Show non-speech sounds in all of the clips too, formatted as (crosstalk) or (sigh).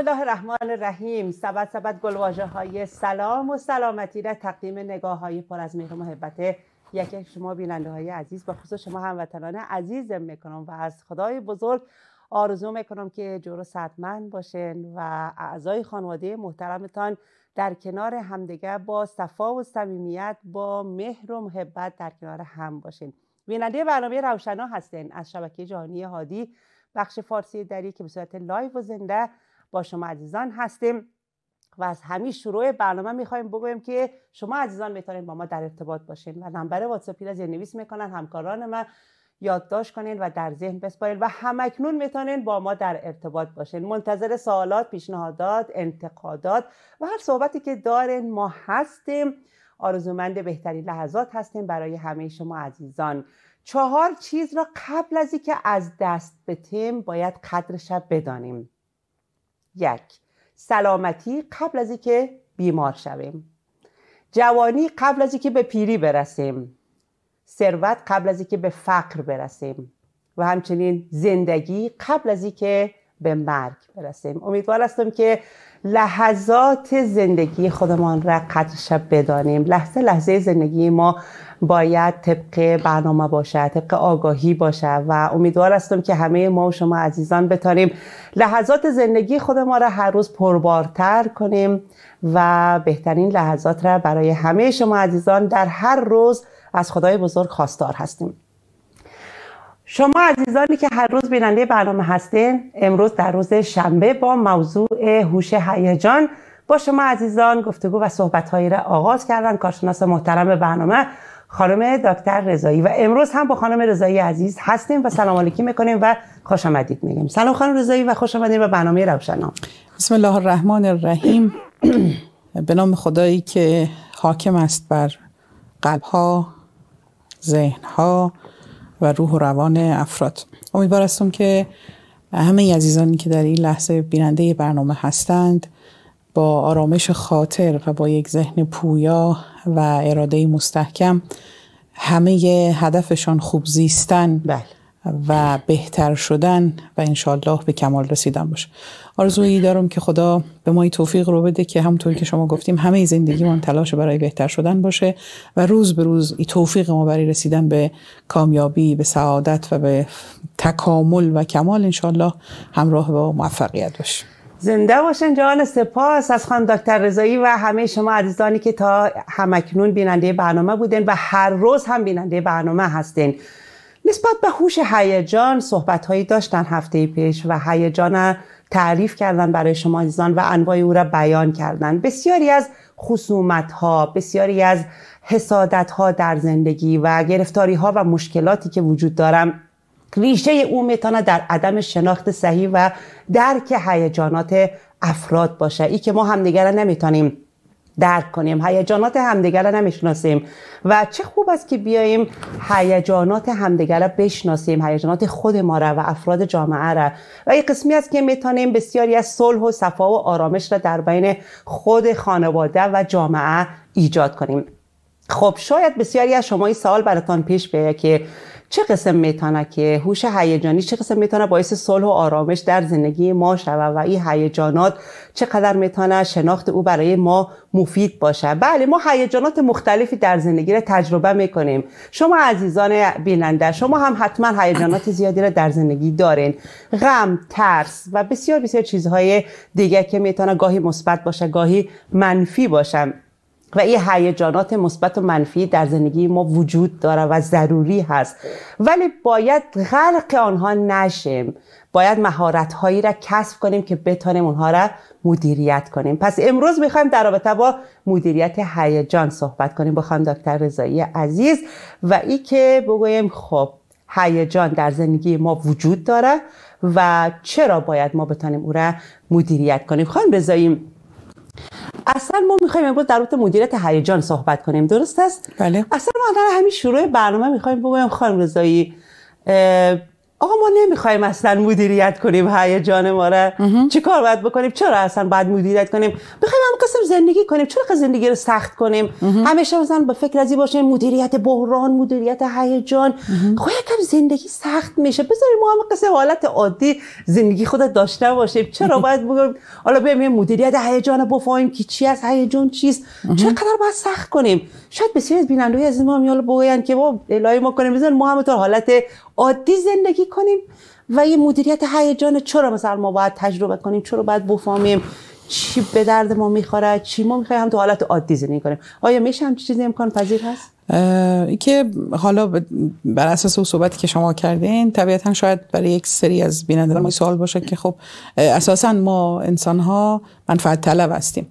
الله الرحمن الرحیم سبت سبت گلواجه های سلام و سلامتی را تقدیم نگاه های پر از مهر و محبت یک شما بیننده های عزیز با خصوص شما هموطنان عزیزم میکنم و از خدای بزرگ آرزو میکنم که و صدمند باشین و اعضای خانواده محترمتان در کنار همدیگه با صفا و صمیمیت با مهر و محبت در کنار هم باشین بیننده برنامه روشنا هستین از شبکه جهانی هادی بخش فارسی دری که به صورت لایو و زنده با شما عزیزان هستیم و از همین شروع برنامه میخوایم بگویم که شما عزیزان میتونید با ما در ارتباط باشین و نمبر واتساپی را زیرنویس میکنن همکاران من یادداشت کنین و در ذهن بسپارین و همکنون میتونین با ما در ارتباط باشین منتظر سوالات پیشنهادات انتقادات و هر صحبتی که دارین ما هستیم آرزومند بهترین لحظات هستیم برای همه شما عزیزان چهار چیز را قبل از اینکه از دست بتیم باید قدرش بدانیم یک سلامتی قبل از اینکه بیمار شویم جوانی قبل از اینکه به پیری برسیم ثروت قبل از اینکه به فقر برسیم و همچنین زندگی قبل از اینکه به مرگ برسیم امیدوار هستم که لحظات زندگی خودمان را قدرش بدانیم لحظه لحظه زندگی ما باید طبق برنامه باشه طبق آگاهی باشه و امیدوار هستم که همه ما و شما عزیزان بتانیم لحظات زندگی خودمان را هر روز پربارتر کنیم و بهترین لحظات را برای همه شما عزیزان در هر روز از خدای بزرگ خواستار هستیم شما عزیزانی که هر روز بیننده برنامه هستین امروز در روز شنبه با موضوع هوش هیجان با شما عزیزان گفتگو و صحبتهایی را آغاز کردن کارشناس محترم برنامه خانم دکتر رضایی و امروز هم با خانم رضایی عزیز هستیم و سلام علیکی میکنیم و خوش آمدید میگیم سلام خانم رضایی و خوش آمدید به برنامه روشنا بسم الله الرحمن الرحیم (clears throat) به نام خدایی که حاکم است بر قلبها ذهنها و روح و روان افراد امیدوار هستم که همه عزیزانی که در این لحظه بیننده برنامه هستند با آرامش خاطر و با یک ذهن پویا و اراده مستحکم همه هدفشان خوب زیستن بله. و بهتر شدن و انشالله به کمال رسیدن باشه آرزویی دارم که خدا به ما توفیق رو بده که همونطور که شما گفتیم همه زندگی زندگیمان تلاش برای بهتر شدن باشه و روز به روز ای توفیق ما برای رسیدن به کامیابی به سعادت و به تکامل و کمال انشالله همراه با موفقیت باشه زنده باشین جان سپاس از خانم دکتر رضایی و همه شما عزیزانی که تا همکنون بیننده برنامه بودین و هر روز هم بیننده برنامه هستین نسبت به هوش هیجان صحبت هایی داشتن هفته پیش و هیجان تعریف کردن برای شما عزیزان و انواع او را بیان کردن بسیاری از خصومت ها بسیاری از حسادت ها در زندگی و گرفتاری ها و مشکلاتی که وجود دارم ریشه او میتونه در عدم شناخت صحیح و درک هیجانات افراد باشه ای که ما هم نگران نمیتونیم درک کنیم هیجانات همدیگر رو نمیشناسیم و چه خوب است که بیاییم هیجانات همدیگر رو بشناسیم هیجانات خود ما را و افراد جامعه را و یک قسمی است که میتونیم بسیاری از صلح و صفا و آرامش را در بین خود خانواده و جامعه ایجاد کنیم خب شاید بسیاری از شما این سوال براتان پیش بیاید که چه قسم میتونه که هوش هیجانی چه قسم میتونه باعث صلح و آرامش در زندگی ما شوه و این هیجانات چقدر میتونه شناخت او برای ما مفید باشه بله ما هیجانات مختلفی در زندگی را تجربه میکنیم شما عزیزان بیننده شما هم حتما هیجانات زیادی را در زندگی دارین غم ترس و بسیار بسیار چیزهای دیگه که میتونه گاهی مثبت باشه گاهی منفی باشه و این هیجانات مثبت و منفی در زندگی ما وجود داره و ضروری هست ولی باید غرق آنها نشیم باید مهارت هایی را کسب کنیم که بتانیم اونها را مدیریت کنیم پس امروز میخوایم در رابطه با مدیریت هیجان صحبت کنیم بخوام دکتر رضایی عزیز و ای که بگویم خب هیجان در زندگی ما وجود داره و چرا باید ما بتانیم او را مدیریت کنیم خواهیم رضایی اصلا ما میخوایم امروز در مورد مدیریت هیجان صحبت کنیم درست است بله اصلا ما در همین شروع برنامه میخوایم بگویم خانم رضایی آقا ما نمیخوایم اصلا مدیریت کنیم هیجان ما را چی کار باید بکنیم چرا اصلا باید مدیریت کنیم بخوایم هم قسم زندگی کنیم چرا زندگی رو سخت کنیم همیشه مثلا به فکر ازی باشیم مدیریت بحران مدیریت هیجان خب یکم زندگی سخت میشه بذاریم ما هم قسم حالت عادی زندگی خود داشته باشیم چرا (laughs) باید بگم حالا بیایم مدیریت هیجان بفهمیم که چی از هیجان چیست قدر باید سخت کنیم شاید بسیاری از بینندگان از ما میال بگن که با الهی ما کنیم بزن ما هم حالت عادی زندگی کنیم و یه مدیریت هیجان چرا مثلا ما باید تجربه کنیم چرا باید بفهمیم چی به درد ما میخوره چی ما میخوایم هم تو حالت عادی زندگی کنیم آیا میشه هم چیزی امکان پذیر هست که حالا بر اساس او صحبتی که شما کردین طبیعتا شاید برای یک سری از بینندگان سوال باشه که خب اساسا ما انسان ها منفعت طلب هستیم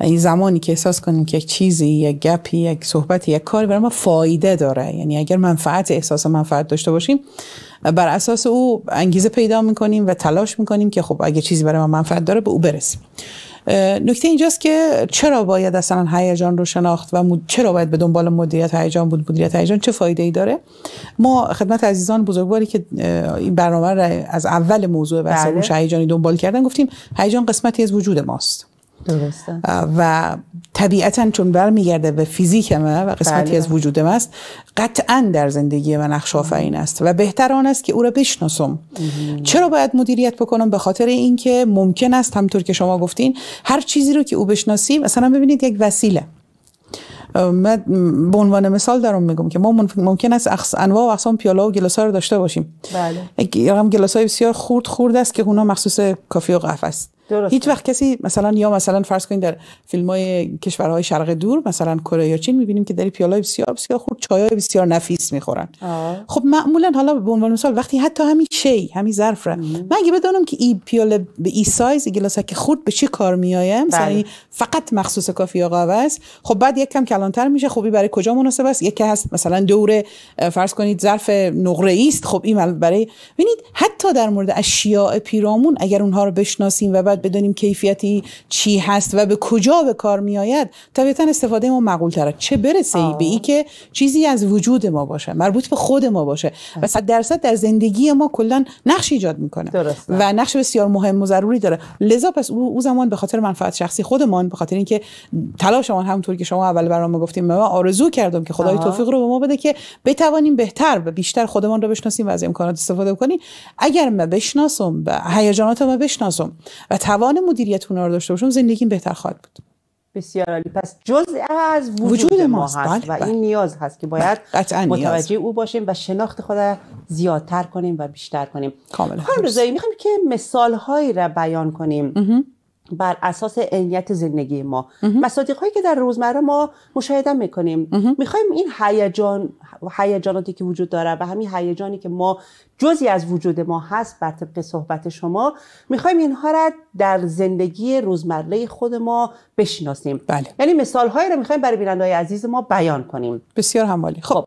این زمانی که احساس کنیم که یک چیزی یک گپی یک صحبتی یک کاری برای ما فایده داره یعنی اگر منفعت احساس منفعت داشته باشیم بر اساس او انگیزه پیدا میکنیم و تلاش میکنیم که خب اگر چیزی برای ما منفعت داره به او برسیم نکته اینجاست که چرا باید اصلا هیجان رو شناخت و چرا باید به دنبال مدیریت هیجان بود مدیریت هیجان چه فایده ای داره ما خدمت عزیزان بزرگواری که این برنامه از اول موضوع بحث بله. هیجانی دنبال کردن گفتیم هیجان قسمتی از وجود ماست درسته. و طبیعتا چون برمیگرده به فیزیک ما و قسمتی بله. از وجود است قطعا در زندگی من نقش آفرین است و بهتر آن است که او را بشناسم چرا باید مدیریت بکنم به خاطر اینکه ممکن است همطور که شما گفتین هر چیزی رو که او بشناسی مثلا ببینید یک وسیله من به عنوان مثال دارم میگم که ما ممکن است انواع و اقسام پیاله و گلاس رو داشته باشیم بله هم گلاس های بسیار خورد خورد است که اونا مخصوص کافی و قهوه است درسته. هیچ وقت کسی مثلا یا مثلا فرض کنید در فیلم های کشورهای شرق دور مثلا کره یا چین میبینیم که در پیالای بسیار بسیار خورد چای بسیار نفیس میخورن آه. خب معمولا حالا به عنوان مثال وقتی حتی همین چی همین ظرف را من اگه بدانم که این پیاله به ای سایز که خورد به چه کار میایم بله. مثلا فقط مخصوص کافی یا قهوه است خب بعد یک کم کلانتر میشه خوبی برای کجا مناسب است یکی هست مثلا دور فرض کنید ظرف نقره است خب این برای ببینید حتی در مورد اشیاء پیرامون اگر اونها رو بشناسیم و بعد باید بدانیم کیفیتی چی هست و به کجا به کار میآید طبیعتا استفاده ما معقول تره چه برسه ای به ای که چیزی از وجود ما باشه مربوط به خود ما باشه و صد درصد در زندگی ما کلا نقش ایجاد میکنه و نقش بسیار مهم و ضروری داره لذا پس او, زمان به خاطر منفعت شخصی خودمان به خاطر اینکه تلاشمان همونطور که شما اول برنامه گفتیم ما آرزو کردم که خدای توفیق رو به ما بده که بتوانیم بهتر و بیشتر خودمان رو بشناسیم و از امکانات استفاده کنیم اگر ما بشناسم و هیجانات ما بشناسم و توان مدیریت اونا رو داشته باشم زندگیم بهتر خواهد بود بسیار عالی پس جزء از وجود, ما هست بله، و این بله. نیاز هست که باید بله، متوجه او باشیم و شناخت خود را زیادتر کنیم و بیشتر کنیم کاملا خانم میخوایم که مثال هایی را بیان کنیم بر اساس عینیت زندگی ما مصادیق هایی که در روزمره ما مشاهده میکنیم میخوایم این هیجان هیجاناتی که وجود داره و همین هیجانی که ما جزی از وجود ما هست بر طبق صحبت شما میخوایم اینها را در زندگی روزمره خود ما بشناسیم بله. یعنی مثال هایی رو میخوایم برای بیننده عزیز ما بیان کنیم بسیار همالی خب, خب.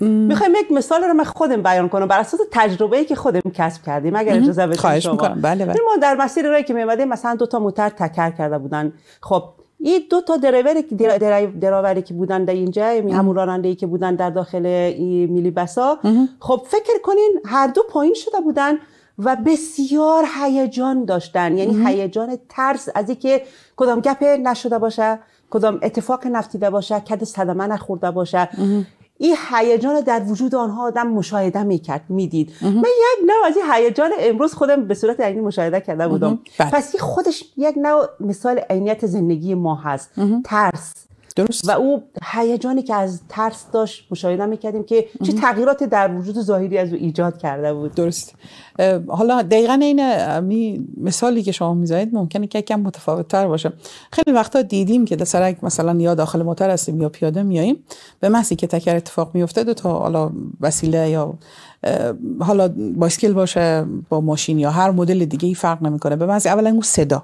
میخوایم یک مثال رو من خودم بیان کنم بر اساس تجربه ای که خودم کسب کردیم اگر اجازه بدید خواهش شما. میکنم بله بله یعنی ما در مسیر رای که میمده مثلا دو تا موتر تکر کرده بودن خب این دو تا درایوری که دراوری که بودن در اینجا همون راننده که بودن در داخل میلی بسا خب فکر کنین هر دو پایین شده بودن و بسیار هیجان داشتن یعنی هیجان ترس از اینکه کدام گپ نشده باشه کدام اتفاق نفتیده باشه کد صدمه نخورده باشه این هیجان در وجود آنها آدم مشاهده میکرد میدید من یک نوع از این هیجان امروز خودم به صورت عینی مشاهده کرده بله. بودم پس این خودش یک نوع مثال عینیت زندگی ما هست ترس درست و او هیجانی که از ترس داشت مشاهده میکردیم که چه تغییرات در وجود ظاهری از او ایجاد کرده بود درست حالا دقیقا این مثالی که شما میزنید ممکنه که کم متفاوت تر باشه خیلی وقتا دیدیم که در سرک مثلا یا داخل موتر هستیم یا پیاده میاییم به مسی که تکر اتفاق میفته دو تا حالا وسیله یا حالا بایسکل باشه با ماشین یا هر مدل دیگه ای فرق نمیکنه به مسی اولا اون صدا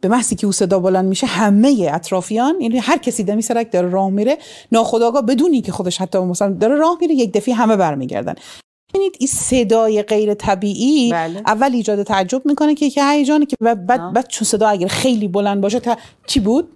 به محضی که او صدا بلند میشه همه اطرافیان یعنی هر کسی دمی سرک داره راه میره ناخداگاه بدونی که خودش حتی مثلا داره راه میره یک دفعه همه برمیگردن ببینید این صدای غیر طبیعی بله. اول ایجاد تعجب میکنه که که حیجانه که بعد بعد چون صدا اگر خیلی بلند باشه تا چی بود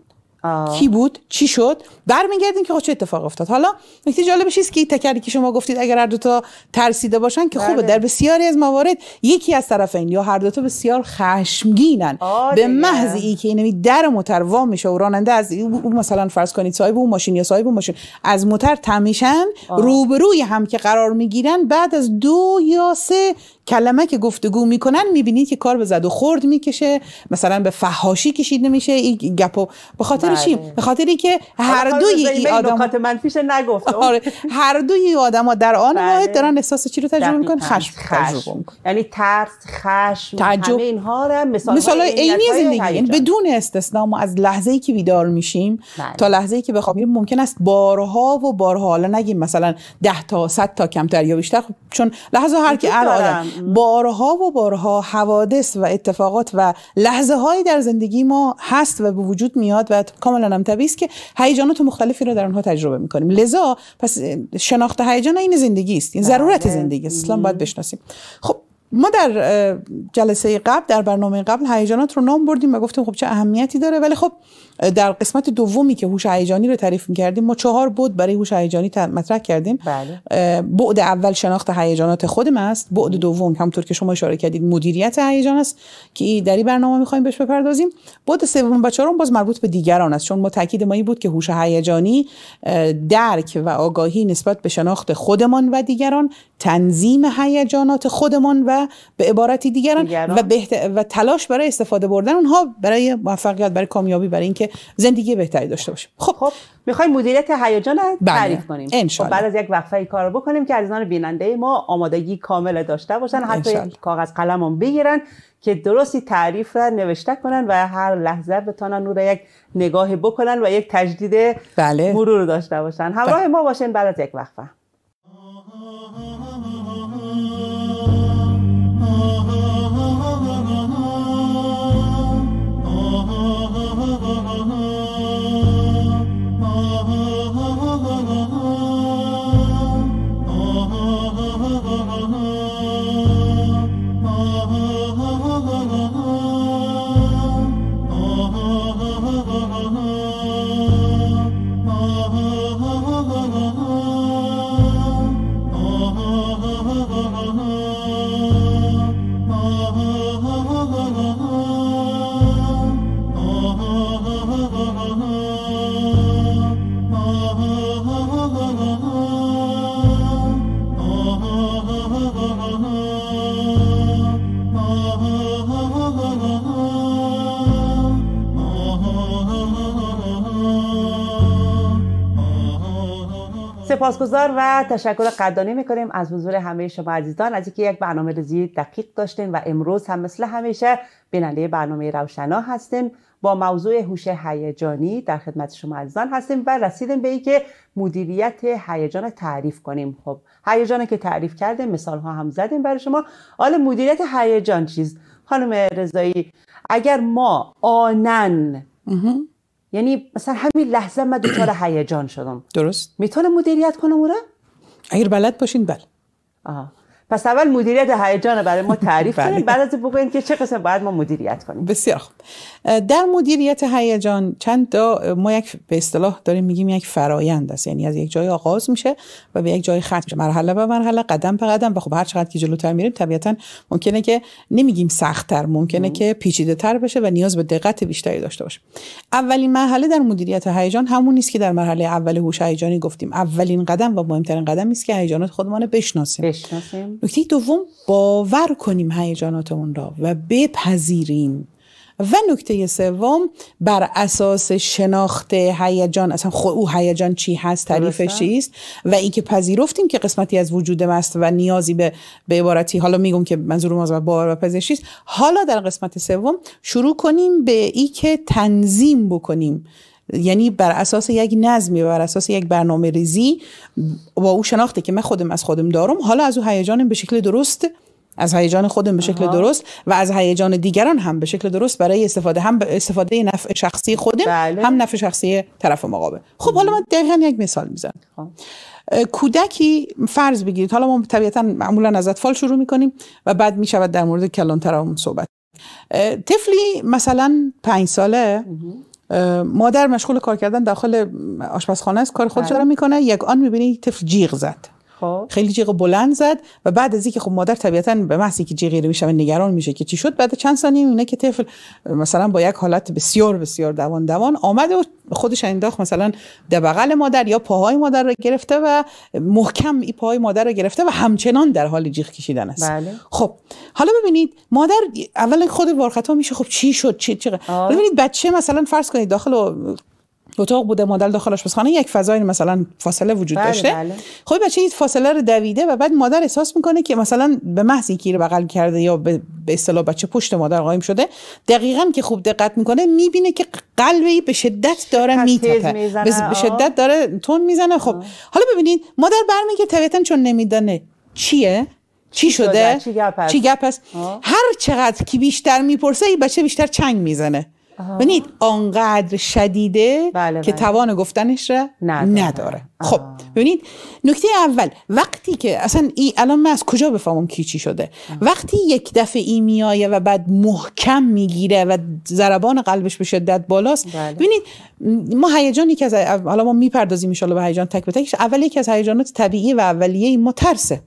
کی بود چی شد برمیگردین که خب چه اتفاق افتاد حالا نکته جالبش اینه که این تکری که شما گفتید اگر هر دو تا ترسیده باشن که خوبه بله. در بسیاری از موارد یکی از طرفین یا هر دو تا بسیار خشمگینن به محض ای که اینمی در موتر وا میشه و راننده از او مثلا فرض کنید صاحب اون ماشین یا صاحب اون ماشین از موتر تمیشن روبروی هم که قرار میگیرن بعد از دو یا سه کلمه که گفتگو میکنن میبینید که کار به زد و خورد میکشه مثلا به فهاشی کشید نمیشه این گپو به خاطر چی بله. به خاطری که آره. هر دوی این آدم منفیش نگفت آره هر دوی آدما در آن واحد بله. دارن احساس چی رو تجربه میکنن خشم تجربه یعنی ترس خشم تعجب. همه اینها رو مثال مثال عینی زندگی بدون استثنا ما از لحظه ای که بیدار میشیم بله. تا لحظه ای که بخوابیم ممکن است بارها و بارها حالا نگیم مثلا 10 تا 100 تا کمتر یا بیشتر خب چون لحظه هر کی هر آدم بارها و بارها حوادث و اتفاقات و لحظه هایی در زندگی ما هست و به وجود میاد و کاملا هم طبیعی است که هیجانات مختلفی رو در اونها تجربه میکنیم لذا پس شناخت هیجان این زندگی است این بله، ضرورت بله. زندگی است اسلام باید بشناسیم خب ما در جلسه قبل در برنامه قبل هیجانات رو نام بردیم و گفتیم خب چه اهمیتی داره ولی خب در قسمت دومی که هوش هیجانی رو تعریف کردیم ما چهار بود برای هوش هیجانی مطرح کردیم بله. بعد اول شناخت هیجانات خود است بعد دوم همونطور که شما اشاره کردید مدیریت هیجان است که در این برنامه می‌خوایم بهش بپردازیم بعد سوم و چهارم باز مربوط به دیگران است چون ما تاکید ما بود که هوش هیجانی درک و آگاهی نسبت به شناخت خودمان و دیگران تنظیم هیجانات خودمان و به عبارتی دیگران, و, بهت... و تلاش برای استفاده بردن اونها برای موفقیت برای کامیابی برای اینکه زندگی بهتری داشته باشیم خب خب میخوایم مدیریت هیجان بله. تعریف کنیم خب بعد از یک وقفه کار رو بکنیم که عزیزان بیننده ما آمادگی کامل داشته باشن حتی یک کاغذ قلمم بگیرن که درستی تعریف را نوشته کنن و هر لحظه بتانن نور را یک نگاه بکنن و یک تجدید بله. مرور داشته باشن همراه بله. ما باشین بعد از یک وقفه سپاسگزار و تشکر قدانی میکنیم از حضور همه شما عزیزان از اینکه یک برنامه ریزی دقیق داشتین و امروز هم مثل همیشه بیننده برنامه روشنا هستیم با موضوع هوش هیجانی در خدمت شما عزیزان هستیم و رسیدیم به اینکه مدیریت هیجان تعریف کنیم خب هیجانی که تعریف کردیم مثال ها هم زدیم برای شما حالا مدیریت هیجان چیز خانم رضایی اگر ما آنن یعنی مثلا همین لحظه من دوچار (clears throat) هیجان شدم درست میتونم مدیریت کنم او اگر بلد باشین بله آه. پس اول مدیریت هیجان برای ما تعریف (laughs) بله. کنید بعد از بگوین که چه قسم باید ما مدیریت کنیم بسیار خوب در مدیریت هیجان چند تا ما یک به اصطلاح داریم میگیم یک فرایند است یعنی از یک جای آغاز میشه و به یک جای ختم میشه مرحله به مرحله قدم به قدم و خب هر چقدر که جلوتر میریم طبیعتا ممکنه که نمیگیم سختتر ممکنه مم. که پیچیده تر بشه و نیاز به دقت بیشتری داشته باشه اولین مرحله در مدیریت هیجان همون نیست که در مرحله اول هوش هیجانی گفتیم اولین قدم و مهمترین قدم است که هیجانات خودمان بشناسیم بشناسیم نکته دوم باور کنیم هیجاناتمون را و بپذیریم و نکته سوم بر اساس شناخت هیجان اصلا خود او هیجان چی هست تعریفش چیست و اینکه پذیرفتیم که قسمتی از وجود ماست و نیازی به به عبارتی حالا میگم که منظور ما باور و پذیرش حالا در قسمت سوم شروع کنیم به اینکه که تنظیم بکنیم یعنی بر اساس یک نظمی و بر اساس یک برنامه ریزی با او شناخته که من خودم از خودم دارم حالا از او هیجانم به شکل درست از هیجان خودم به شکل درست و از هیجان دیگران هم به شکل درست برای استفاده هم استفاده نفع شخصی خودم بله. هم نفع شخصی طرف مقابل خب حالا من دقیقا یک مثال میزنم خب. کودکی فرض بگیرید حالا ما طبیعتا معمولا از اطفال شروع میکنیم و بعد میشود در مورد کلانترامون صحبت تفلی مثلا پنج ساله مادر مشغول کار کردن داخل آشپزخانه است کار خودش می بله. میکنه یک آن می بینی طفل زد خب. خیلی جیغ بلند زد و بعد از اینکه خب مادر طبیعتا به معنی که جیغی رو میشه نگران میشه که چی شد بعد چند ثانیه میونه که طفل مثلا با یک حالت بسیار بسیار دوان دوان آمد و خودش انداخت مثلا در بغل مادر یا پاهای مادر رو گرفته و محکم این پاهای مادر رو گرفته و همچنان در حال جیغ کشیدن است بله. خب حالا ببینید مادر اول خود وارخطا میشه خب چی شد چی چی ببینید بچه مثلا فرض کنید داخل اتاق بوده مادر داخل آشپزخانه یک فضای مثلا فاصله وجود بله، داشته بله. خب بچه این فاصله رو دویده و بعد مادر احساس میکنه که مثلا به محض اینکه رو بغل کرده یا به اصطلاح بچه پشت مادر قایم شده دقیقا که خوب دقت میکنه میبینه که قلبی به شدت داره میتپه به شدت داره تون میزنه خب حالا ببینید مادر برمیگه طبیعتا چون نمیدانه چیه چی شده؟, چی گپ هست هر چقدر که بیشتر میپرسه این بچه بیشتر چنگ میزنه ببینید آنقدر شدیده بله، که بله. توان گفتنش را نداره, خب ببینید نکته اول وقتی که اصلا ای الان من از کجا بفهمم کی چی شده وقتی یک دفعه ای میایه و بعد محکم میگیره و ضربان قلبش به شدت بالاست بله. ببینید ما هیجانی که از حالا ما میپردازیم ان به هیجان تک به تکش اول یکی از هیجانات طبیعی و اولیه ما ترسه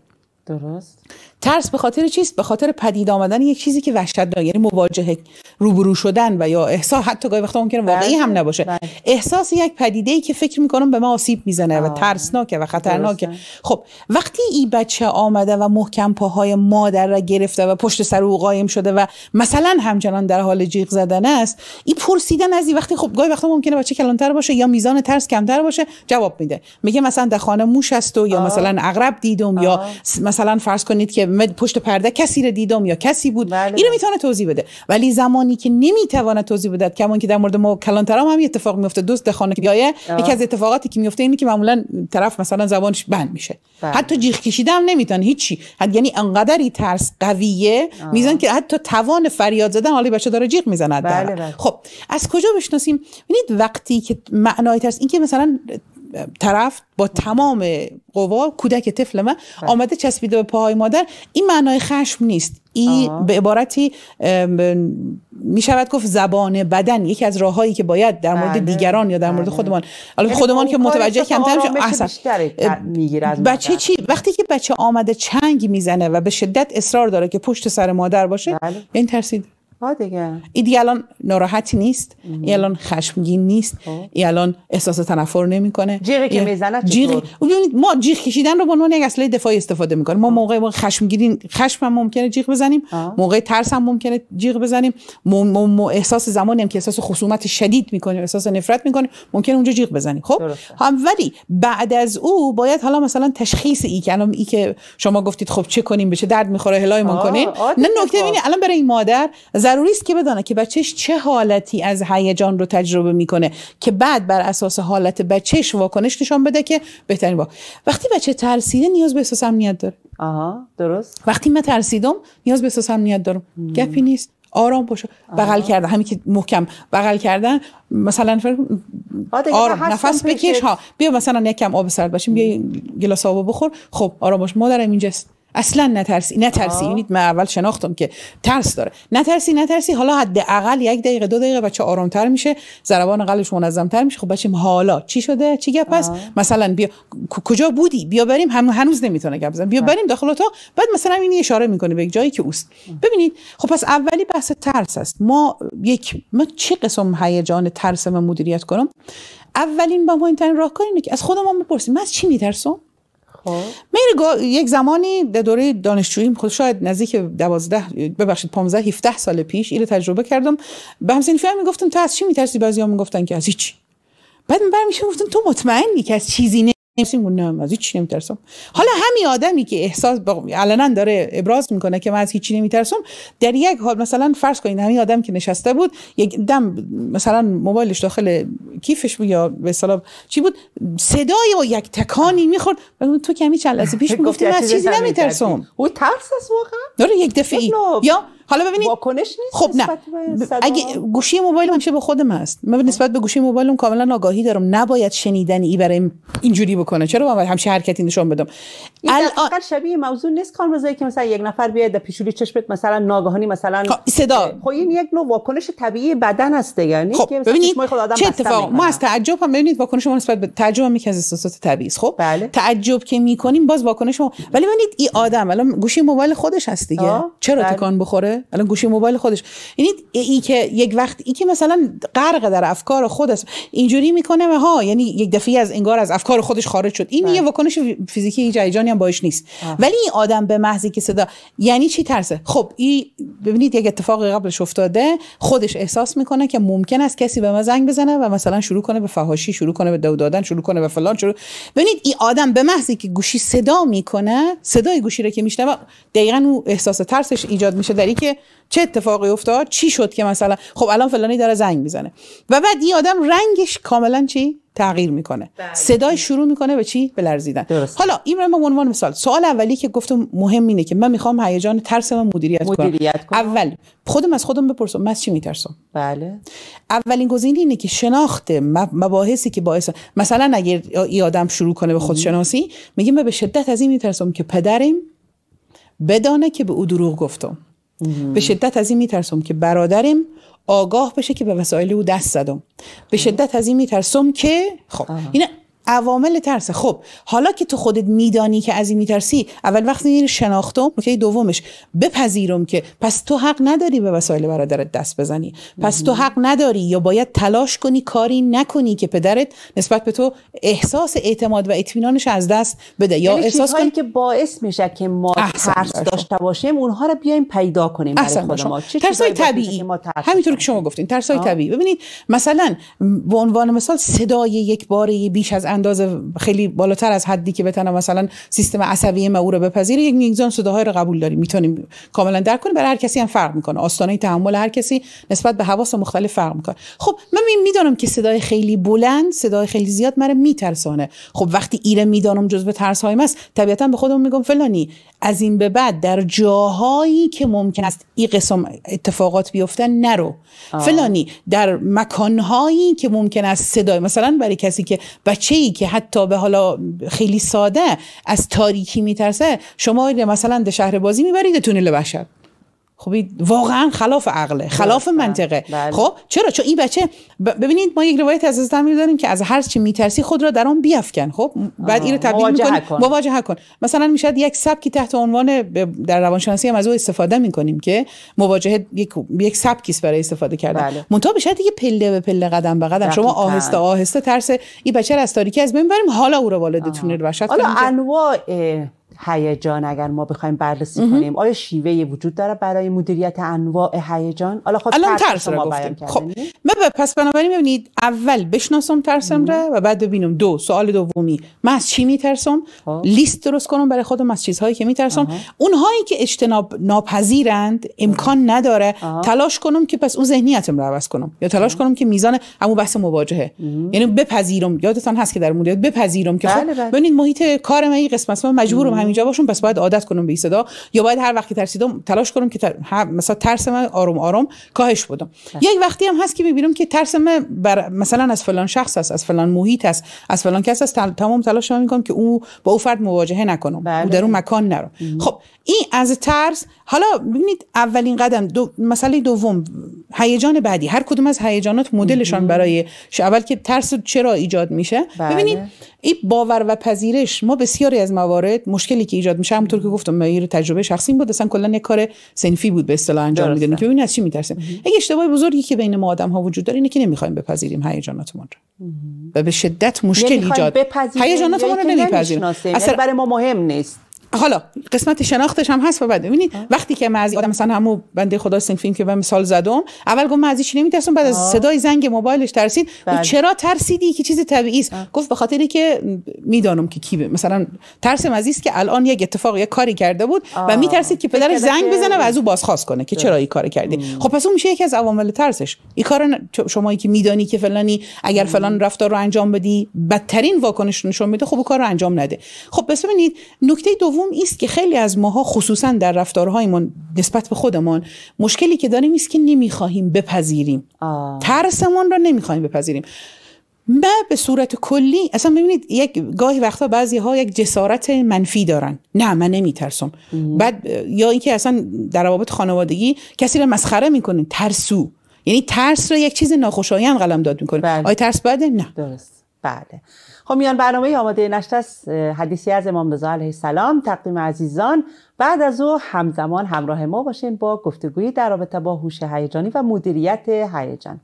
درست ترس به خاطر چیست به خاطر پدید آمدن یک چیزی که وحشتناک یعنی مواجهه روبرو شدن و یا احساس حتی گاهی وقتا ممکنه بله، واقعی هم نباشه بس. بله. احساس یک پدیده ای که فکر میکنم به ما آسیب میزنه آه. و ترسناکه و خطرناکه درسته. خب وقتی این بچه آمده و محکم پاهای مادر را گرفته و پشت سر او قایم شده و مثلا همچنان در حال جیغ زدن است این پرسیدن از این وقتی خب گاهی وقتا ممکنه بچه کلانتر باشه یا میزان ترس کمتر باشه جواب میده میگه مثلا در خانه موش است و یا آه. مثلا عقرب دیدم آه. یا مثلا فرض کنید که پشت پرده کسی رو دیدم یا کسی بود بله, بله. اینو میتونه توضیح بده ولی زمانی که نمیتونه توضیح بده کمان که در مورد ما کلانترام هم اتفاق میفته دوست خانه بیایه یکی از اتفاقاتی که میفته اینه که معمولا طرف مثلا زبانش بند میشه بله. حتی جیخ کشیده هم نمیتونه هیچی حتی یعنی انقدری ترس قویه میزن که حتی توان فریاد زدن حالی بچه داره جیغ میزنه بله،, بله خب از کجا بشناسیم ببینید وقتی که معنای ترس این که مثلا طرف با تمام قوا کودک طفل من بله. آمده چسبیده به پاهای مادر این معنای خشم نیست این به عبارتی می شود گفت زبان بدن یکی از راههایی که باید در مورد بله. دیگران یا در مورد بله. خودمان البته یعنی خودمان که متوجه کمتر خب میشه بچه چی وقتی که بچه آمده چنگ میزنه و به شدت اصرار داره که پشت سر مادر باشه این یعنی ترسید دیگه این دیگه الان ناراحتی نیست این الان خشمگین نیست خب. این الان احساس تنفر نمیکنه جیغی که میزنه جیغ ما جیغ کشیدن رو به عنوان یک اصل دفاعی استفاده میکنیم ما خب. موقع ما خشمگین خشم هم ممکنه جیغ بزنیم آه. موقع ترس هم ممکنه جیغ بزنیم م... م... م... احساس زمانی هم که احساس خصومت شدید میکنیم احساس نفرت میکنیم ممکنه اونجا جیغ بزنیم خب هم ولی بعد از او باید حالا مثلا تشخیص ای که الان ای که شما گفتید خب چه کنیم به چه درد میخوره هلای کنیم نه نکته خب. اینه الان برای این مادر ضروری است که بدانه که بچهش چه حالتی از هیجان رو تجربه میکنه که بعد بر اساس حالت بچهش واکنش نشان بده که بهترین با وقتی بچه ترسیده نیاز به احساس امنیت داره آها درست وقتی من ترسیدم نیاز به احساس امنیت دارم مم. گپی نیست آرام باشه بغل کردن همین که محکم بغل کردن مثلا فر... آرام نفس بکش ها بیا مثلا یکم آب سرد بشیم بیا گلاس آب بخور خب آرام باش مادرم اینجاست اصلا نترسی نترسی یعنی من اول شناختم که ترس داره نترسی نترسی حالا حداقل یک دقیقه دو دقیقه بچه آرامتر میشه ضربان قلبش منظمتر میشه خب بچه حالا چی شده چی گپ است مثلا بیا کجا بودی بیا بریم هم هنوز نمیتونه گپ بزن بیا بریم داخل اتاق بعد مثلا این اشاره میکنه به جایی که اوست ببینید خب پس اولی بحث ترس است ما یک ما چه قسم هیجان ترس و مدیریت کنم اولین با مهمترین راهکار اینه که از خودمون بپرسیم من از چی میترسم خب. میری یک زمانی در دوره دانشجویی خود شاید نزدیک 12 ببخشید 15 17 سال پیش اینو تجربه کردم به همسین فهم میگفتم تو از چی میترسی بعضیا میگفتن که از هیچ بعد من برمیشم گفتم تو مطمئنی که از چیزی نمیترسیم از هیچ نمیترسم حالا همین آدمی که احساس بق... علنا داره ابراز میکنه که من از هیچی نمیترسم در یک حال مثلا فرض کنید همین آدم که نشسته بود یک دم مثلا موبایلش داخل کیفش بود یا به اصطلاح چی بود صدای و یک تکانی میخورد تو کمی چند لحظه پیش میگفتی (laughs) من از چیزی نمیترسم او ترس از واقعا آره، یک دفعه یا حالا ببینید واکنش نیست خب نه اگه گوشی موبایل همشه به خودم هست من نسبت به گوشی موبایلم کاملا آگاهی دارم نباید شنیدن ای برای اینجوری بکنه چرا من همش حرکتی نشون بدم الان شبیه موضوع نیست روزی که مثلا یک نفر بیاد در پیشولی چشمت مثلا ناگهانی مثلا خب، صدا خب این یک نوع واکنش طبیعی بدن است یعنی خب. ببینید چه اتفاق ما از تعجب هم ببینید واکنش ما نسبت به تعجب هم یکی از احساسات طبیعی خب بله. تعجب که میکنیم باز واکنش ما ولی ببینید این آدم الان گوشی موبایل خودش هست دیگه چرا بله. تکان بخوره الان گوشی موبایل خودش یعنی ای که یک وقت ای که مثلا غرق در افکار خودش، اینجوری میکنه و ها یعنی یک دفعه از انگار از افکار خودش خارج شد این بله. یه واکنش فیزیکی هیچ هم باش نیست آه. ولی این آدم به محضی که صدا یعنی چی ترسه خب این ببینید یک اتفاق قبلش افتاده خودش احساس میکنه که ممکن است کسی به ما زنگ بزنه و مثلا شروع کنه به فحاشی شروع کنه به دو دادن شروع کنه به فلان شروع ببینید این آدم به محضی که گوشی صدا میکنه صدای گوشی رو که میشنوه دقیقا اون احساس ترسش ایجاد میشه در که چه اتفاقی افتاد چی شد که مثلا خب الان فلانی داره زنگ میزنه و بعد این آدم رنگش کاملا چی تغییر میکنه بله. صدای شروع میکنه به چی به لرزیدن حالا این رو عنوان مثال سوال اولی که گفتم مهم اینه که من میخوام هیجان ترس من مدیریت, مدیریت کنم. اول خودم از خودم بپرسم من از چی میترسم بله اولین گزینه اینه که شناخت مباحثی که باعث مثلا اگر این آدم شروع کنه به خودشناسی میگه من به شدت از این میترسم که پدرم بدانه که به او دروغ گفتم به شدت از این میترسم که برادرم آگاه بشه که به وسایل او دست زدم به شدت از این میترسم که خب اینه عوامل ترس، خب حالا که تو خودت میدانی که از این میترسی اول وقتی این شناختم نکته دومش بپذیرم که پس تو حق نداری به وسایل برادرت دست بزنی پس تو حق نداری یا باید تلاش کنی کاری نکنی که پدرت نسبت به تو احساس اعتماد و اطمینانش از دست بده یا یعنی احساس کنی که باعث میشه که ما ترس داشته باشیم اونها رو بیایم پیدا کنیم برای خود ما های طبیعی همینطور که شما گفتین های طبیعی ببینید مثلا به عنوان مثال صدای یک باره بیش از اندازه خیلی بالاتر از حدی که بتونه مثلا سیستم عصبی ما او رو بپذیره یک میزان صداهای رو قبول داریم میتونیم کاملا درک کنیم برای هر کسی هم فرق میکنه آستانه تحمل هر کسی نسبت به حواس مختلف فرق میکنه خب من میدانم که صدای خیلی بلند صدای خیلی زیاد مرا میترسانه خب وقتی ایره میدانم جزء ترس های است طبیعتا به خودم میگم فلانی از این به بعد در جاهایی که ممکن است این قسم اتفاقات بیفتن نرو فلانی در مکانهایی که ممکن است صدای مثلا برای کسی که بچه که حتی به حالا خیلی ساده از تاریکی میترسه شما مثلا شهر بازی میبرید تونل وحشت خب واقعا خلاف عقله بله، خلاف بله، منطقه بله. خب چرا چون این بچه ببینید ما یک روایت از از اسلام داریم که از هر چی میترسی خود را در آن بیافکن خب بعد این رو تبدیل مواجهه کن مثلا میشد یک سبکی تحت عنوان در روانشناسی هم از او استفاده میکنیم که مواجهه یک یک سبکی برای استفاده کردن بله. منتها به دیگه پله به پله قدم به قدم شما آهسته آهسته ترس این بچه را از تاریکی از بین بریم حالا او رو والدتون رو حالا انواع هیجان اگر ما بخوایم بررسی کنیم آیا شیوه وجود داره برای مدیریت انواع هیجان حالا خود خب الان ترس رو گفتیم خب من پس بنابراین ببینید اول بشناسم ترسم را و بعد ببینم دو سوال دومی من از چی میترسم خب. لیست درست کنم برای خودم از چیزهایی که میترسم اونهایی که اجتناب ناپذیرند امکان نداره تلاش کنم که پس اون ذهنیتم رو عوض کنم یا تلاش کنم که میزان همون بحث مواجهه یعنی بپذیرم یادتان هست که در مورد بپذیرم که خب بله، بله. ببینید محیط کار من این قسمت مجبورم اینجا باشم پس باید عادت کنم به صدا یا باید هر وقتی ترسیدم تلاش کنم که مثلا ترس من آروم آروم کاهش بدم بله. یک وقتی هم هست که میبینم که ترس من بر... مثلا از فلان شخص است از فلان محیط است از فلان کس است تمام تلاش میکنم که او با او فرد مواجهه نکنم بله. او در اون مکان نرم خب این از ترس حالا ببینید اولین قدم دو مسئله دوم هیجان بعدی هر کدوم از هیجانات مدلشان برای اول که ترس چرا ایجاد میشه بله. ببینید این باور و پذیرش ما بسیاری از موارد مشکلی که ایجاد میشه همونطور که گفتم مایر تجربه شخصی بود اصلا کلا یه کار سنفی بود به اصطلاح انجام میدادیم که این از چی میترسیم یک اشتباه بزرگی که بین ما آدم ها وجود داره اینه که نمیخوایم بپذیریم هیجاناتمون رو و به شدت مشکل ایجاد هیجاناتمون رو یعنی نمیپذیریم یعنی اصلا برای ما مهم نیست حالا قسمت شناختش هم هست و بعد ببینید وقتی که من از آدم مثلا همو بنده خدا فیلم که به مثال زدم اول گفت من از چی نمیترسم بعد از صدای زنگ موبایلش ترسید و بله. چرا ترسیدی که چیز طبیعی است گفت به خاطری که میدانم که کی مثلا ترس از است که الان یک اتفاق یک کاری کرده بود و میترسید که پدرش زنگ بزنه و از او بازخواست کنه که چرا این کار کردی خب پس اون میشه یکی از عوامل ترسش این کار شمایی که میدانی که فلانی اگر فلان رفتار رو انجام بدی بدترین واکنش نشون میده خب کار رو انجام نده خب پس ببینید نکته دوم دوم است که خیلی از ماها خصوصا در رفتارهایمون نسبت به خودمان مشکلی که داریم است که نمیخواهیم بپذیریم آه. ترسمون را نمیخواهیم بپذیریم ما به صورت کلی اصلا ببینید یک گاهی وقتا بعضی ها یک جسارت منفی دارن نه من نمیترسم بعد یا اینکه اصلا در روابط خانوادگی کسی رو مسخره میکنیم ترسو یعنی ترس رو یک چیز ناخوشایند قلم داد میکنه بله. ترس بده نه درست بله خب میان برنامه آماده نشت است حدیثی از امام رضا علیه السلام تقدیم عزیزان بعد از او همزمان همراه ما باشین با گفتگویی در رابطه با هوش هیجانی و مدیریت هیجان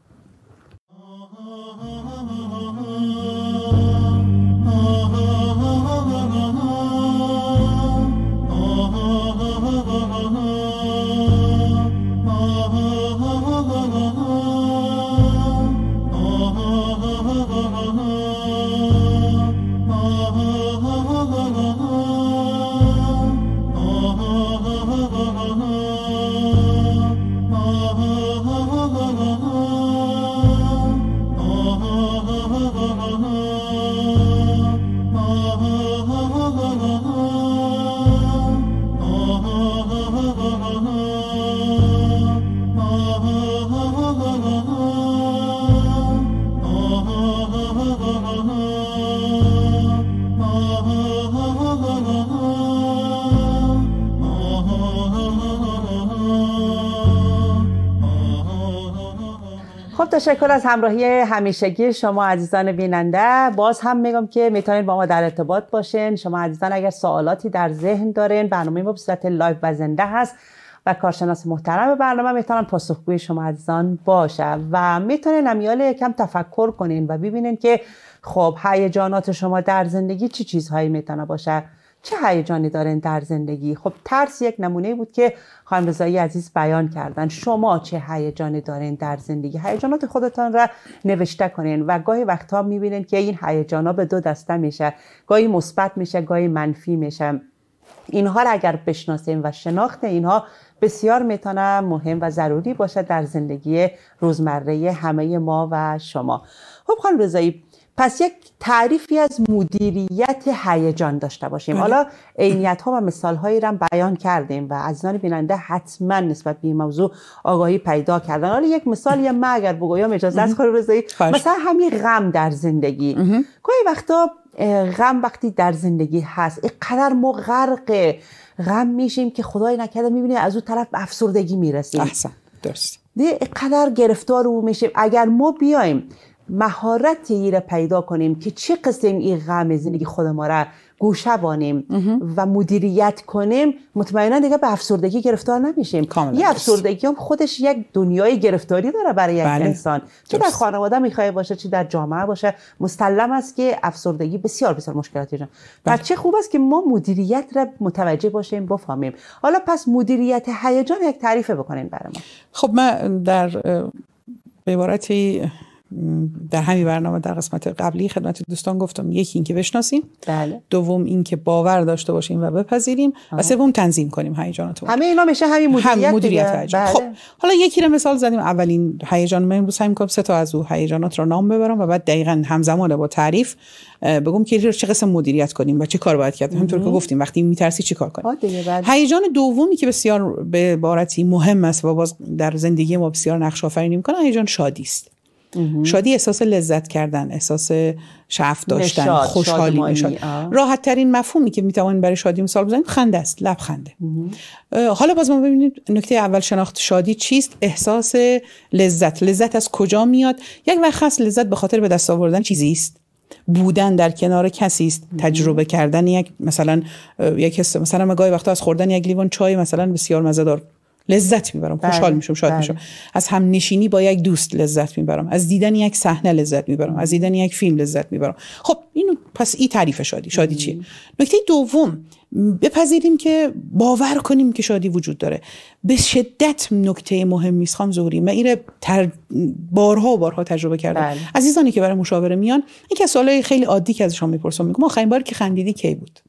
تشکر از همراهی همیشگی شما عزیزان بیننده باز هم میگم که میتونید با ما در ارتباط باشین شما عزیزان اگر سوالاتی در ذهن دارین برنامه ما به صورت لایو و زنده هست و کارشناس محترم برنامه میتونن پاسخگوی شما عزیزان باشه و میتونین امیال یکم تفکر کنین و ببینین که خب هیجانات شما در زندگی چی چیزهایی میتونه باشه چه هیجانی دارن در زندگی خب ترس یک نمونه بود که خانم رضایی عزیز بیان کردن شما چه هیجانی دارن در زندگی هیجانات خودتان را نوشته کنین و گاهی وقتها میبینین که این هیجانا به دو دسته میشه گاهی مثبت میشه گاهی منفی میشه اینها را اگر بشناسیم و شناخت اینها بسیار میتونه مهم و ضروری باشه در زندگی روزمره همه ما و شما خب خانم رضایی پس یک تعریفی از مدیریت هیجان داشته باشیم بله. حالا عینیت ها و مثال هایی را بیان کردیم و عزیزان بیننده حتما نسبت به این موضوع آگاهی پیدا کردن حالا یک مثالی من اگر بگویم اجازه از خود روزی مثلا همین غم در زندگی گاهی وقتا غم وقتی در زندگی هست اینقدر ما غرق غم میشیم که خدای نکرده میبینیم از اون طرف افسردگی میرسیم احسن درست قدر گرفتار او میشیم اگر ما بیایم مهارتی را پیدا کنیم که چه قسم این غم زندگی خود ما را گوشه بانیم و مدیریت کنیم مطمئنا دیگه به افسردگی گرفتار نمیشیم یه افسردگی هم خودش یک دنیای گرفتاری داره برای یک بله. انسان چه در خانواده میخواه باشه چه در جامعه باشه مستلم است که افسردگی بسیار بسیار مشکلاتی داره بله. چه خوب است که ما مدیریت را متوجه باشیم بفهمیم حالا پس مدیریت هیجان یک تعریف بکنین برای ما خب من در به در همین برنامه در قسمت قبلی خدمت دوستان گفتم یکی اینکه بشناسیم بله. دوم اینکه باور داشته باشیم و بپذیریم آه. و سوم تنظیم کنیم هیجانات همه اینا میشه همین مدیریت, هم مدیریت بله. خب حالا یکی رو مثال زدیم اولین هیجان من امروز همین سه تا از او هیجانات رو نام ببرم و بعد دقیقا همزمان با تعریف بگم که چه قسم مدیریت کنیم و چه کار باید کرد همونطور که گفتیم وقتی میترسی چی کار کنیم بله. هیجان دومی که بسیار به عبارتی مهم است و باز در زندگی ما بسیار نقش آفرینی میکنه هیجان شادی است شادی احساس لذت کردن احساس شعف داشتن نشاد، خوشحالی میشد راحت ترین مفهومی که میتوانید برای شادی مثال بزنید خنده است لبخنده حالا باز ما ببینیم نکته اول شناخت شادی چیست احساس لذت لذت از کجا میاد یک وقت خاص لذت به خاطر به دست آوردن چیزی است بودن در کنار کسی است تجربه کردن یک مثلا یک مثلا گاهی وقتا از خوردن یک لیوان چای مثلا بسیار مزهدار لذت میبرم خوشحال بله، میشم شاد میشم بله. از هم نشینی با یک دوست لذت میبرم از دیدن یک صحنه لذت میبرم از دیدن یک فیلم لذت میبرم خب اینو پس این تعریف شادی شادی چیه نکته دوم بپذیریم که باور کنیم که شادی وجود داره به شدت نکته مهمی است خام زوری من این تر... بارها بارها تجربه کردم بله. عزیزانی که برای مشاوره میان این که سوالای خیلی عادی که ازشون میپرسم میگم آخرین بار که خندیدی کی بود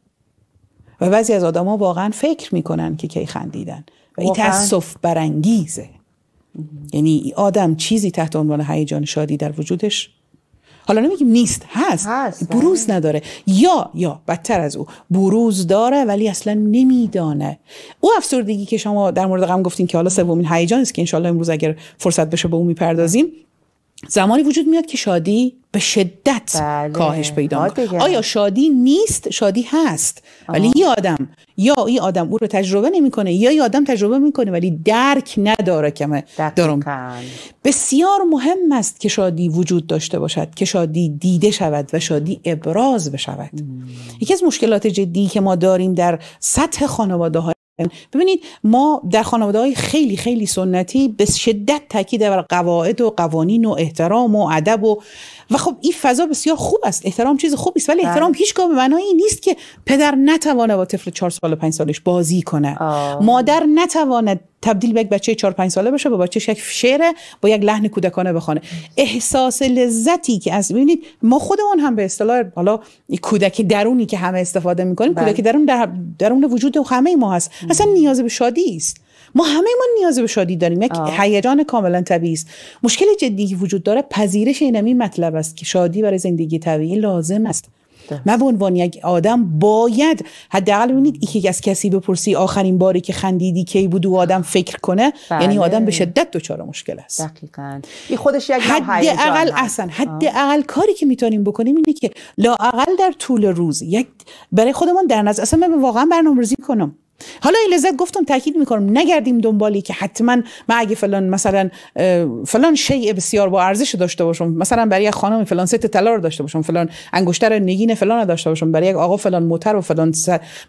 و بعضی از آدما واقعا فکر میکنن که کی خندیدن و این تاسف برانگیزه یعنی آدم چیزی تحت عنوان هیجان شادی در وجودش حالا نمیگیم نیست هست, بله. بروز نداره یا یا بدتر از او بروز داره ولی اصلا نمیدانه او افسردگی که شما در مورد غم گفتین که حالا سومین هیجان است که انشالله امروز اگر فرصت بشه به او میپردازیم زمانی وجود میاد که شادی به شدت بله. کاهش پیدا آیا شادی نیست شادی هست ولی یه آدم یا این آدم او رو تجربه نمیکنه یا یه آدم تجربه میکنه ولی درک نداره که دارم بسیار مهم است که شادی وجود داشته باشد که شادی دیده شود و شادی ابراز بشود یکی از مشکلات جدی که ما داریم در سطح خانواده ها ببینید ما در خانواده های خیلی خیلی سنتی به شدت تاکید بر قواعد و قوانین و احترام و ادب و و خب این فضا بسیار خوب است احترام چیز خوبی است ولی بله. احترام هیچگاه به معنای نیست که پدر نتوانه با طفل چهار سال و پنج سالش بازی کنه مادر نتواند تبدیل به یک بچه 4 5 ساله بشه با بچهش یک شعر با یک لحن کودکانه بخونه احساس لذتی که از ببینید ما خودمون هم به اصطلاح حالا کودک درونی که همه استفاده میکنیم بله. کودک درون در درون وجود همه ما هست اصلا نیاز به شادی است ما همه ما نیاز به شادی داریم یک هیجان کاملا طبیعی است مشکل جدی وجود داره پذیرش اینمی مطلب است که شادی برای زندگی طبیعی لازم است من به عنوان یک آدم باید حداقل ببینید یکی از کسی بپرسی آخرین باری که خندیدی کی بود و آدم فکر کنه یعنی بله. آدم به شدت دچار مشکل است دقیقاً خودش یک حداقل اصلا اقل کاری که میتونیم بکنیم اینه که اقل در طول روز یک برای خودمان در نظر اصلا من واقعا برنامه‌ریزی کنم حالا این لذت گفتم تاکید میکنم نگردیم دنبالی که حتما من اگه فلان مثلا فلان شیء بسیار با ارزش داشته باشم مثلا برای یک خانم فلان ست طلا داشته باشم فلان انگشتر نگین فلان داشته باشم برای یک آقا فلان موتر و فلان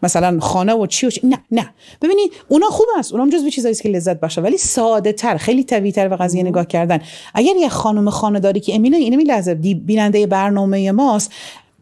مثلا خانه و چی و چی نه نه ببینید اونا خوب است اونام جزو چیزایی است که لذت باشه ولی ساده تر خیلی طبیعی تر و قضیه نگاه کردن اگر یک خانم خانه داری که امین اینمی لحظه بیننده برنامه ماست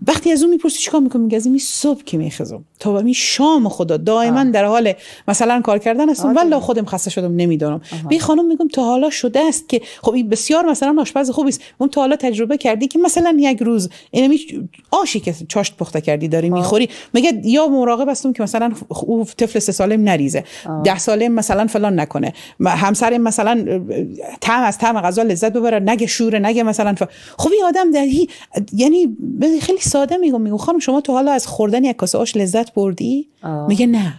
وقتی از اون میپرسی چیکار میکنی میگه از این صبح که میخزم تا می شام خدا دائما در حال مثلا کار کردن هستم والله خودم خسته شدم نمیدونم بی خانم میگم تا حالا شده است که خب این بسیار مثلا آشپز خوبی است اون تا حالا تجربه کردی که مثلا یک روز اینمی یعنی آشی که چاشت پخته کردی داری میخوری میگه یا مراقب هستم که مثلا او طفل سه سالم نریزه ده سالم مثلا فلان نکنه همسر مثلا طعم از طعم غذا لذت ببره نگه شوره نگه مثلا ف... خب این آدم در یعنی خیلی ساده میگم میگم خانم شما تو حالا از خوردن یک کاسه آش لذت بردی میگه نه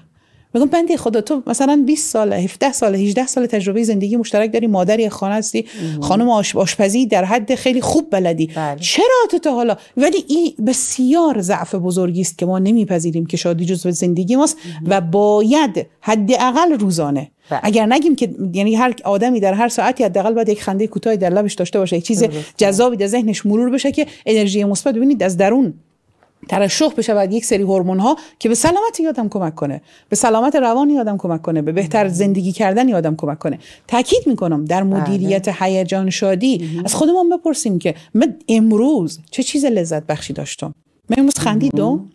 میگم بنده خدا تو مثلا 20 سال 17 سال 18 سال تجربه زندگی مشترک داری مادری خانه هستی خانم آشپزی در حد خیلی خوب بلدی بله. چرا تو تا حالا ولی این بسیار ضعف بزرگی است که ما نمیپذیریم که شادی جزء زندگی ماست و باید حداقل روزانه بله. اگر نگیم که یعنی هر آدمی در هر ساعتی حداقل باید یک خنده کوتاه در لبش داشته باشه یک چیز جذابی در ذهنش مرور بشه که انرژی مثبت ببینید از درون ترشح بشود یک سری هورمون ها که به سلامت یادم کمک کنه به سلامت روانی یادم کمک کنه به بهتر زندگی کردن یادم کمک کنه تاکید میکنم در بله. مدیریت هیجان شادی از خودمون بپرسیم که من امروز چه چیز لذت بخشی داشتم من امروز خندیدم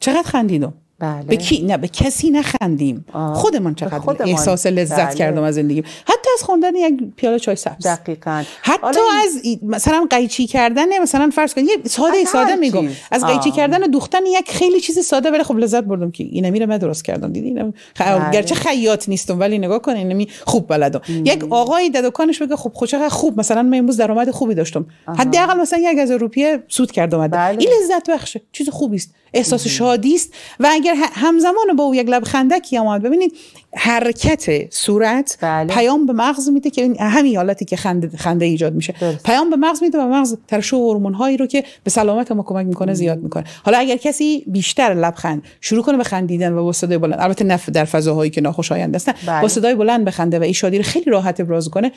چقدر خندیدم بله. به کی نه به کسی نخندیم آه. خودمان چقدر خودمان. احساس لذت بله. کردم از زندگی حتی از خوندن یک پیاله چای سبز دقیقاً حتی از مثلا قیچی کردن مثلا فرض کنید ساده ساده میگم از قیچی کردن و دوختن یک خیلی چیز ساده ولی خب لذت بردم که اینا میره من درست کردم دیدی اینم خ... بله. گرچه خیاط نیستم ولی نگاه کن اینمی خوب بلدم مم. یک آقای دکانش بگه خب خوشا خوب مثلا من امروز درآمد خوبی داشتم حداقل مثلا یک از روپیه سود کردم بله. این لذت بخشه چیز خوبی است احساس شادی است و اگر همزمان با او یک لبخندکی هم آمد ببینید حرکت صورت بله. پیام به مغز میده که این همین حالتی که خنده, خنده ایجاد میشه پیام به مغز میده و مغز ترشح هورمون هایی رو که به سلامت ما کمک میکنه زیاد میکنه حالا اگر کسی بیشتر لبخند شروع کنه به خندیدن و با صدای بلند البته نه در فضاهایی که ناخوشایند هستن بله. با صدای بلند بخنده و این شادی رو خیلی راحت ابراز کنه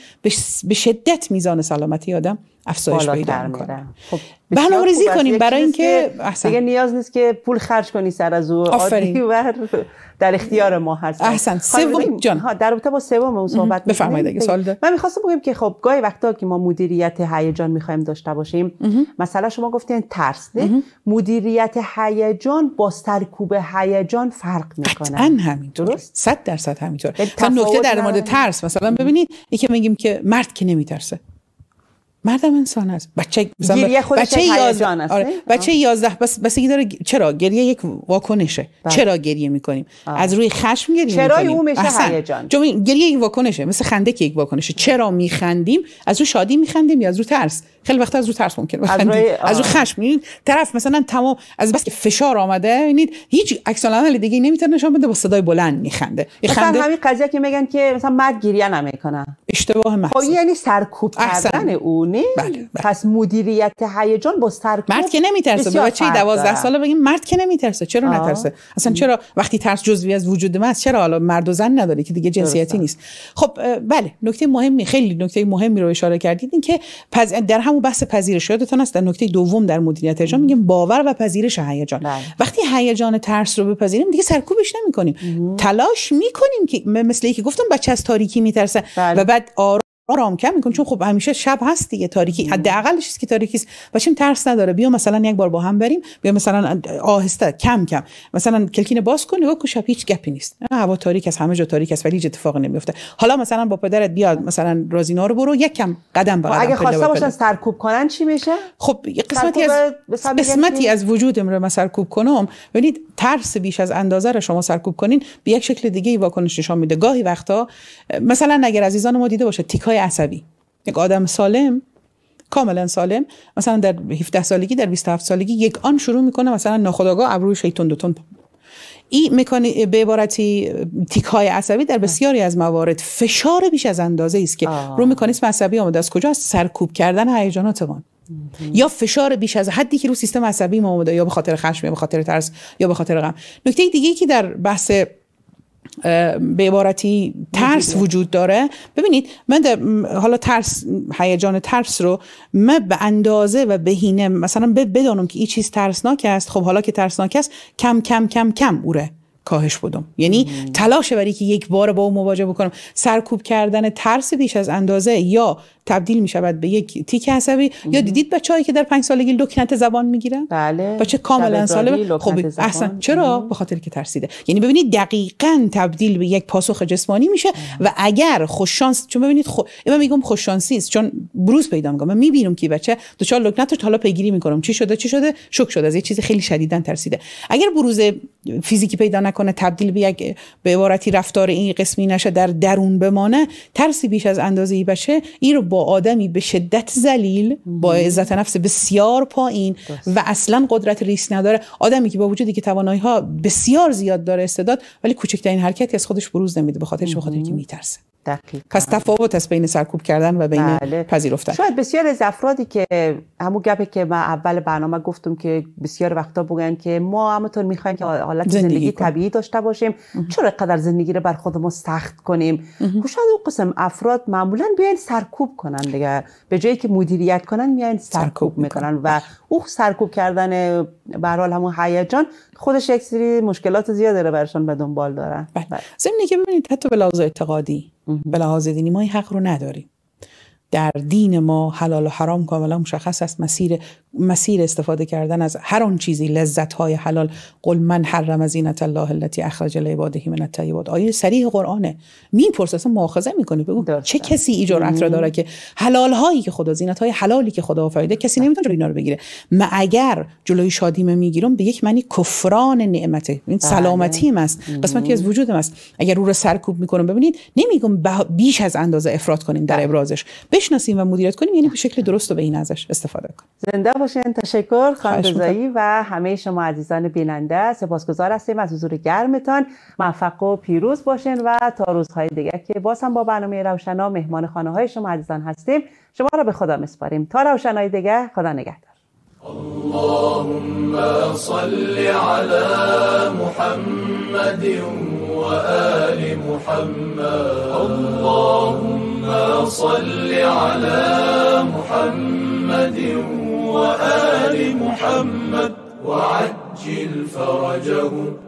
به شدت میزان سلامتی آدم افزایش پیدا میکنه خب برنامه‌ریزی کنیم برای اینکه احسن دیگه نیاز نیست که پول خرج کنی سر از او آفرین در اختیار ما هست احسن سوم جان ها در رابطه با سوم اون صحبت بفرمایید اگه سوال من می‌خواستم بگم که خب گاهی وقتا که ما مدیریت هیجان میخوایم داشته باشیم مثلا شما گفتین ترس نه مدیریت هیجان با سرکوب هیجان فرق میکنه قطعا همین درست 100 درصد همینطور تا یعنی نکته در مورد ترس مثلا ببینید اینکه میگیم که مرد که نمیترسه مردم انسان است بچه مثلا بچه 11 آره بچه 11 بس بسگی داره چرا گریه یک واکنشه بس. بله. چرا گریه میکنیم آه. از روی خشم گریه چرا میکنیم. او میشه هیجان گریه یک واکنشه مثل خنده که یک واکنشه چرا میخندیم از روی شادی میخندیم یا از روی ترس خیلی وقت از روی ترس ممکنه بخندیم از, روی... از روی خشم میبینید طرف مثلا تمام از بس که فشار آمده ببینید هیچ عکس العمل دیگه نمیتونه نشون بده با صدای بلند میخنده این خنده همین قضیه که میگن که مثلا مرد گریه نمیکنه اشتباه محض خب یعنی سرکوب کردن اون بله, بله. پس مدیریت هیجان با سرکوب مرد که نمیترسه بچه 12 ساله بگیم مرد که نمیترسه چرا آه. نترسه اصلا چرا وقتی ترس جزوی از وجود ما چرا حالا مرد و زن نداره که دیگه جنسیتی نیست خب بله نکته مهمی خیلی نکته مهمی رو اشاره کردید این که در همون بحث پذیرش یادتون هست در نکته دوم در مدیریت هیجان میگیم باور و پذیرش هیجان بله. وقتی هیجان ترس رو بپذیریم دیگه سرکوبش نمیکنیم تلاش میکنیم که مثل که گفتم بچه از تاریکی میترسه بله. و بعد آرام آرام کم میکن چون خب همیشه شب هست دیگه تاریکی حداقلش که تاریکی است باشیم ترس نداره بیا مثلا یک بار با هم بریم بیا مثلا آهسته کم کم مثلا کلکینه باز کن نگاه شب هیچ گپی نیست هوا تاریک است همه جا تاریک است ولی هیچ اتفاقی نمیفته حالا مثلا با پدرت بیاد مثلا رازینا رو برو یک کم قدم به خب، قدم اگه خواسته باشن سرکوب کنن چی میشه خب قسمتی از قسمتی از وجودم رو سرکوب کنم ببینید ترس بیش از اندازه رو شما سرکوب کنین به یک شکل دیگه واکنش نشون میده گاهی وقتا مثلا اگر عزیزان ما دیده باشه تیک عصبی یک آدم سالم کاملا سالم مثلا در 17 سالگی در 27 سالگی یک آن شروع میکنه مثلا ناخداگاه ابروی شیطون دوتون این مکانی به عبارتی تیک های عصبی در بسیاری از موارد فشار بیش از اندازه است که رو مکانیسم عصبی آمده از کجا از سرکوب کردن ما. یا فشار بیش از حدی که رو سیستم عصبی ما آمده یا به خاطر خشم یا به خاطر ترس یا به خاطر غم نکته دیگه که در بحث به عبارتی ترس وجود داره ببینید من حالا ترس هیجان ترس رو من به اندازه و بهینه مثلا بدانم که این چیز ترسناک است خب حالا که ترسناک است کم کم کم کم اوره کاهش بدم یعنی مم. تلاش برای که یک بار با او مواجه بکنم سرکوب کردن ترس بیش از اندازه یا تبدیل می شود به یک تیک عصبی مم. یا دیدید بچه‌ای که در پنج سالگی لکنت زبان میگیرن بله بچه کاملا سالم خب اصلا چرا به خاطر که ترسیده یعنی ببینید دقیقا تبدیل به یک پاسخ جسمانی میشه و اگر خوش شانس چون ببینید خو... خب، من میگم خوش شانسی است چون بروز پیدا میگم من میبینم که بچه دچار لکنت رو حالا پیگیری میکنم چی شده چی شده شوک شده از یه چیز خیلی شدیدن ترسیده اگر بروز فیزیکی پیدا نکنه تبدیل به یک به عبارتی رفتار این قسمی نشه در درون بمانه ترسی بیش از اندازه ای بشه این رو با آدمی به شدت ذلیل با عزت نفس بسیار پایین و اصلا قدرت ریس نداره آدمی که با وجودی که توانایی ها بسیار زیاد داره استعداد ولی کوچکترین حرکتی از خودش بروز نمیده به خاطرش به که میترسه دقیقا. پس تفاوت است بین سرکوب کردن و بین بله. پذیرفتن شاید بسیار از افرادی که همون گپی که من اول برنامه گفتم که بسیار وقتا بگن که ما همونطور میخوایم که حالت زندگی, زندگی طبیعی داشته باشیم امه. چرا قدر زندگی رو بر خودمون سخت کنیم شاید اون قسم افراد معمولا بیاین سرکوب کنن دیگه به جایی که مدیریت کنن میان سرکوب, سرکوب میکنن و او سرکوب کردن به همون هیجان خودش یک سری مشکلات زیاد داره برشان به دنبال داره. بله. بله. که ببینید حتی به لحاظ اعتقادی به لحاظ دینی ما این حق رو نداریم در دین ما حلال و حرام کاملا مشخص است مسیر مسیر استفاده کردن از هر آن چیزی لذت های حلال قل من حرم زینت الله التی اخرج لعباده من الطیبات آیه صریح قرآنه میپرسه اصلا مؤاخذه میکنه بگو چه کسی این را داره که حلال هایی که خدا زینت های حلالی که خدا فایده کسی نمیتونه اینا رو بگیره ما اگر جلوی شادیم میگیرم به یک معنی کفران نعمته این بله. سلامتیم است قسمتی از وجودم است اگر او رو سرکوب میکنم ببینید نمیگم بیش از اندازه افراد کنیم در بله. ابرازش بشناسیم و مدیریت کنیم یعنی به شکل درست و به این ازش استفاده کنیم زنده باشین تشکر خانم رضایی و همه شما عزیزان بیننده سپاسگزار هستیم از حضور گرمتان موفق و پیروز باشین و تا روزهای دیگه که باز هم با برنامه روشنا مهمان خانه های شما عزیزان هستیم شما را به خدا میسپاریم تا روشنای دیگه خدا نگهدار اللهم صل علی محمد وآل محمد اللهم صل على محمد وآل محمد وعجل فرجهم